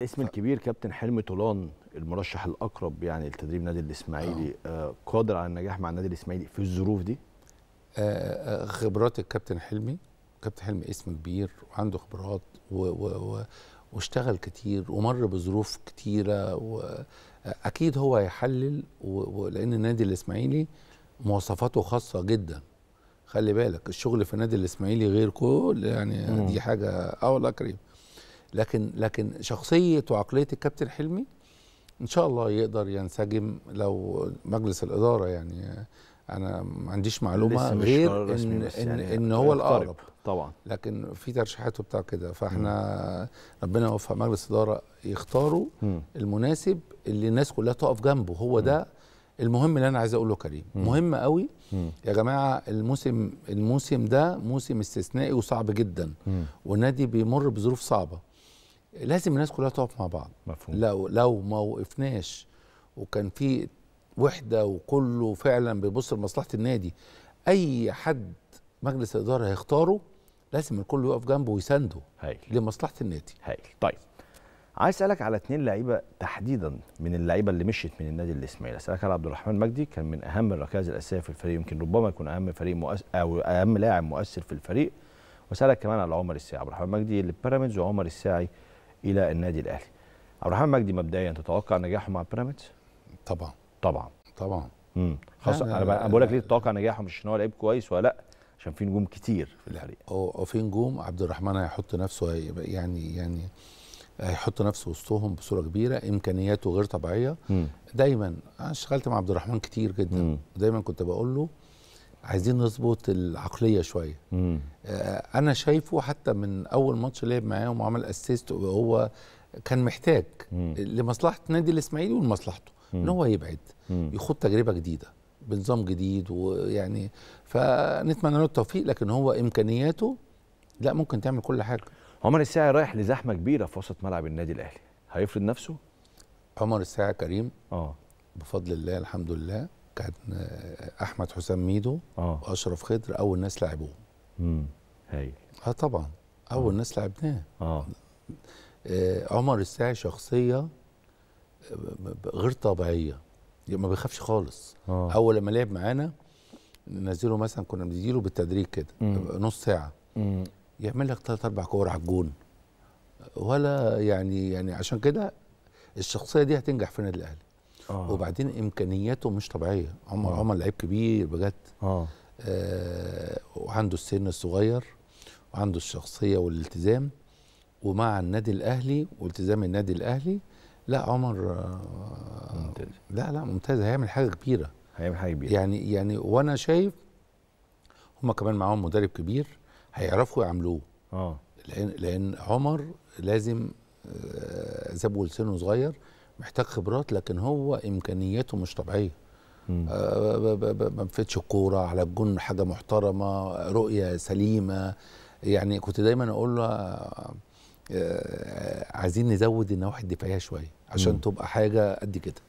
الاسم الكبير كابتن حلمي طولان المرشح الاقرب يعني لتدريب نادي الاسماعيلي آه, آه، قادر على النجاح مع النادي الاسماعيلي في الظروف دي آه،, آه خبرات الكابتن حلمي كابتن حلمي اسم كبير وعنده خبرات و و و واشتغل كتير ومر بظروف كتيره واكيد آه، هو هيحلل لان النادي الاسماعيلي مواصفاته خاصه جدا خلي بالك الشغل في النادي الاسماعيلي غير كل يعني دي حاجه اه والله كريم لكن لكن شخصيه وعقليه الكابتن حلمي ان شاء الله يقدر ينسجم لو مجلس الاداره يعني انا ما عنديش معلومه غير ان ان, يعني إن هو الاقرب طبعا لكن في ترشيحات وبتاع كده فاحنا م. ربنا يوفق مجلس الاداره يختاروا م. المناسب اللي الناس كلها تقف جنبه هو م. ده المهم اللي انا عايز اقوله كريم م. مهم قوي م. يا جماعه الموسم الموسم ده موسم استثنائي وصعب جدا م. والنادي بيمر بظروف صعبه لازم الناس كلها تقف مع بعض مفهوم. لو لو ما وقفناش وكان في وحده وكله فعلا بيبص لمصلحه النادي اي حد مجلس الاداره هيختاره لازم الكل يقف جنبه ويسانده هايل. لمصلحه النادي هايل طيب عايز اسالك على اثنين لعيبه تحديدا من اللعيبه اللي مشيت من النادي الاسماعيلي اسالك على عبد الرحمن مجدي كان من اهم الركائز الاساسيه في الفريق يمكن ربما يكون اهم فريق مؤس... او اهم لاعب مؤثر في الفريق واسالك كمان على عمر الساعي عبد الرحمن مجدي اللي بيراميدز وعمر الساعي الى النادي الاهلي. عبد الرحمن مجدي مبدئيا تتوقع نجاحه مع بيراميدز؟ طبعا طبعا طبعا امم خاصه يعني انا بقول لك ليه آه، تتوقع نجاحه مش ان هو لعيب كويس ولا لا عشان في نجوم كتير في الفريق هو في نجوم عبد الرحمن هيحط نفسه يعني يعني هيحط نفسه وسطهم بصوره كبيره امكانياته غير طبيعيه مم. دايما انا اشتغلت مع عبد الرحمن كتير جدا مم. دايما كنت بقول له عايزين نظبط العقليه شويه آه انا شايفه حتى من اول ماتش لعب معاهم وعمل اسيست وهو كان محتاج مم. لمصلحه نادي الاسماعيلي ولمصلحته ان هو يبعد مم. يخوض تجربه جديده بنظام جديد ويعني فنتمنى له التوفيق لكن هو امكانياته لا ممكن تعمل كل حاجه عمر الساعي رايح لزحمه كبيره في وسط ملعب النادي الاهلي هيفرض نفسه عمر الساعي كريم اه بفضل الله الحمد لله كان احمد حسام ميدو اه واشرف خضر اول ناس لعبوه امم هايل اه طبعا اول آه. ناس لعبناه اه, آه، عمر الساعي شخصيه آه، غير طبيعيه يعني ما بيخافش خالص آه. اول لما لعب معانا ننزله مثلا كنا بنديله بالتدريج كده نص ساعه مم. يعمل لك ثلاث اربع كور على الجون ولا يعني يعني عشان كده الشخصيه دي هتنجح في النادي الاهلي آه. وبعدين امكانياته مش طبيعيه عمر آه. عمر لعيب كبير بجد آه. آه وعنده السن الصغير وعنده الشخصيه والالتزام ومع النادي الاهلي والتزام النادي الاهلي لا عمر آه ممتاز لا لا ممتاز هيعمل حاجه كبيره هيعمل حاجه كبيره يعني يعني وانا شايف هما كمان معاهم مدرب كبير هيعرفوا يعملوه اه لان لان عمر لازم زبول آه، سنه صغير محتاج خبرات لكن هو امكانياته مش طبيعيه آه، ما بفتش الكوره على الجون حاجه محترمه رؤيه سليمه يعني كنت دايما اقول له آه، آه، عايزين نزود النواحي الدفاعيه شويه عشان مم. تبقى حاجه قد كده